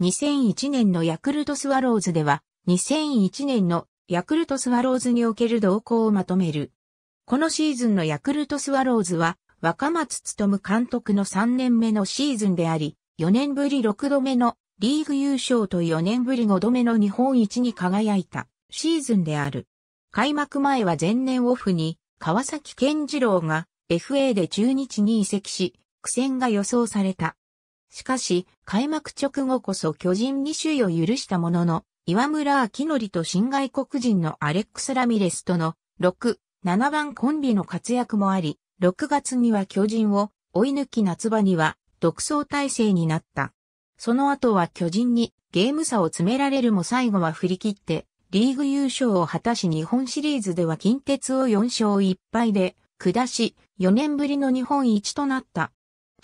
2001年のヤクルトスワローズでは、2001年のヤクルトスワローズにおける動向をまとめる。このシーズンのヤクルトスワローズは、若松務監督の3年目のシーズンであり、4年ぶり6度目のリーグ優勝と4年ぶり5度目の日本一に輝いたシーズンである。開幕前は前年オフに川崎健次郎が FA で中日に移籍し、苦戦が予想された。しかし、開幕直後こそ巨人に首位を許したものの、岩村明則と新外国人のアレックス・ラミレスとの6、7番コンビの活躍もあり、6月には巨人を追い抜き夏場には独走体制になった。その後は巨人にゲーム差を詰められるも最後は振り切って、リーグ優勝を果たし日本シリーズでは近鉄を4勝1敗で下し、4年ぶりの日本一となった。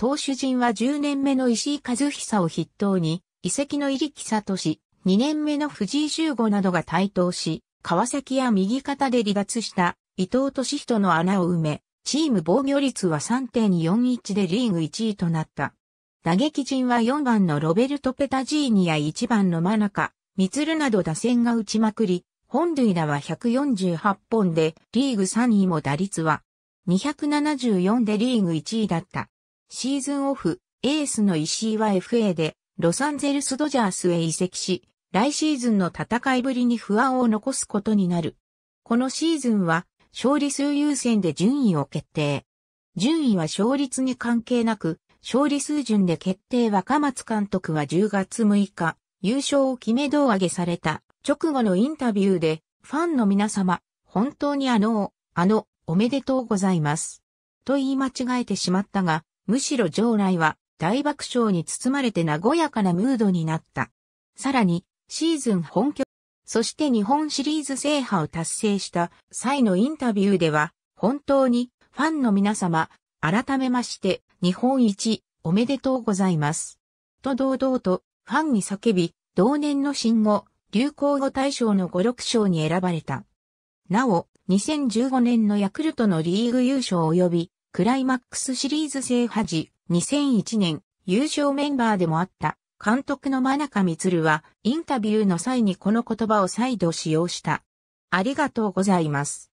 投手陣は10年目の石井和久を筆頭に、遺跡の入木氏、2年目の藤井十五などが台頭し、川崎や右肩で離脱した伊藤俊人の穴を埋め、チーム防御率は3.41でリーグ1位となった。打撃陣は4番のロベルト・ペタジーニや1番の真中、ミツルなど打線が打ちまくり、本塁打は148本で、リーグ3位も打率は274でリーグ1位だった。シーズンオフ、エースの石井は FA でロサンゼルスドジャースへ移籍し、来シーズンの戦いぶりに不安を残すことになる。このシーズンは勝利数優先で順位を決定。順位は勝率に関係なく、勝利数順で決定若松監督は10月6日、優勝を決め胴上げされた直後のインタビューで、ファンの皆様、本当にあの、あの、おめでとうございます。と言い間違えてしまったが、むしろ将来は大爆笑に包まれて和やかなムードになった。さらに、シーズン本拠、そして日本シリーズ制覇を達成した際のインタビューでは、本当にファンの皆様、改めまして日本一おめでとうございます。と堂々とファンに叫び、同年の新語、流行語大賞の5、6賞に選ばれた。なお、2015年のヤクルトのリーグ優勝及びクライマックスシリーズ制覇時、2001年、優勝メンバーでもあった、監督の真中光は、インタビューの際にこの言葉を再度使用した。ありがとうございます。